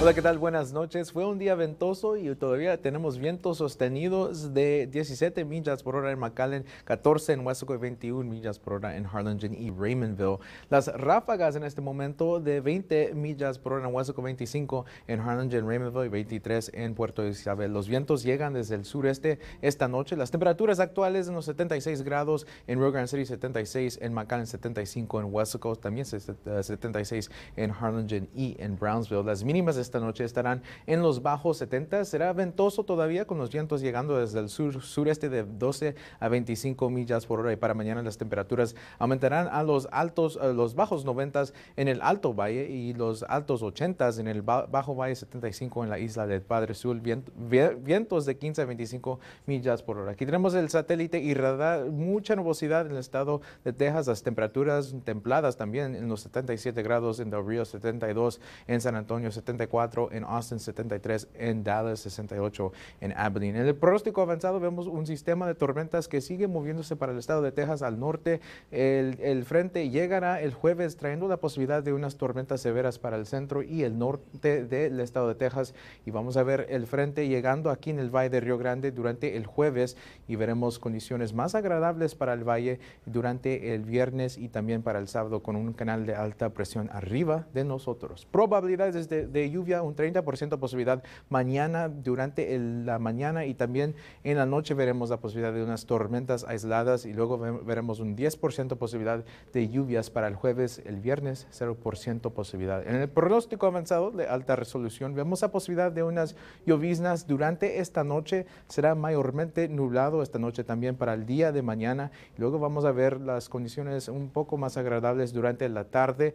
Hola, ¿qué tal? Buenas noches. Fue un día ventoso y todavía tenemos vientos sostenidos de 17 millas por hora en McAllen, 14 en Wesco y 21 millas por hora en Harlingen y Raymondville. Las ráfagas en este momento de 20 millas por hora en Wesco, 25 en Harlingen, Raymondville y 23 en Puerto Isabel. Los vientos llegan desde el sureste esta noche. Las temperaturas actuales en los 76 grados en Rio Grande City, 76 en McAllen, 75 en Wesco, también 76 en Harlingen y en Brownsville. Las mínimas esta noche estarán en los bajos 70. Será ventoso todavía con los vientos llegando desde el sur sureste de 12 a 25 millas por hora y para mañana las temperaturas aumentarán a los altos, a los bajos 90 en el Alto Valle y los altos 80 en el Bajo Valle 75 en la isla del Padre Sur, vientos de 15 a 25 millas por hora. Aquí tenemos el satélite y radar, mucha nubosidad en el estado de Texas, las temperaturas templadas también en los 77 grados en Del Río, 72 en San Antonio, 74 en Austin 73, en Dallas 68, en Abilene. En el pronóstico avanzado vemos un sistema de tormentas que sigue moviéndose para el estado de Texas al norte. El, frente llegará el jueves trayendo la posibilidad de unas tormentas severas para el centro y el norte del estado de Texas. Y vamos a ver el frente llegando aquí en el valle de Río Grande durante el jueves y veremos condiciones más agradables para el valle durante el viernes y también para el sábado con un canal de alta presión arriba de nosotros. Probabilidades de lluvia un 30% posibilidad mañana, durante la mañana y también en la noche veremos la posibilidad de unas tormentas aisladas y luego veremos un 10% posibilidad de lluvias para el jueves, el viernes 0% posibilidad. En el pronóstico avanzado de alta resolución vemos la posibilidad de unas lloviznas durante esta noche, será mayormente nublado esta noche también para el día de mañana. Luego vamos a ver las condiciones un poco más agradables durante la tarde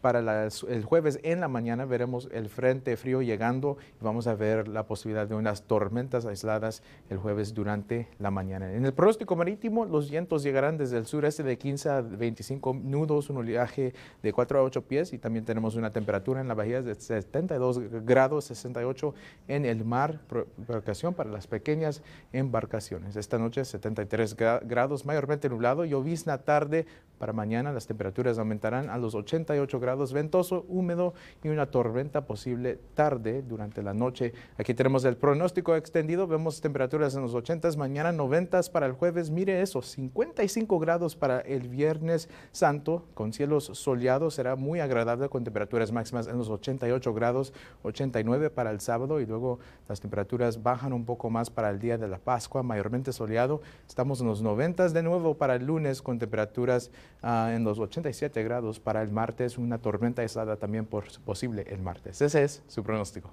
para las, el jueves en la mañana veremos el frente frío llegando y vamos a ver la posibilidad de unas tormentas aisladas el jueves durante la mañana. En el pronóstico marítimo, los vientos llegarán desde el sureste de 15 a 25 nudos, un oleaje de 4 a 8 pies y también tenemos una temperatura en la bahía de 72 grados 68 en el mar, provocación para las pequeñas embarcaciones. Esta noche 73 grados, mayormente nublado, llovizna tarde para mañana las temperaturas aumentarán a los 88 grados, ventoso, húmedo y una tormenta posible tarde durante la noche. Aquí tenemos el pronóstico extendido, vemos temperaturas en los 80, mañana 90 para el jueves, mire eso, 55 grados para el viernes santo, con cielos soleados, será muy agradable con temperaturas máximas en los 88 grados, 89 para el sábado y luego las temperaturas bajan un poco más para el día de la Pascua, mayormente soleado. Estamos en los 90 de nuevo para el lunes con temperaturas Ah, en los 87 grados para el martes, una tormenta aislada también por posible el martes. Ese es su pronóstico.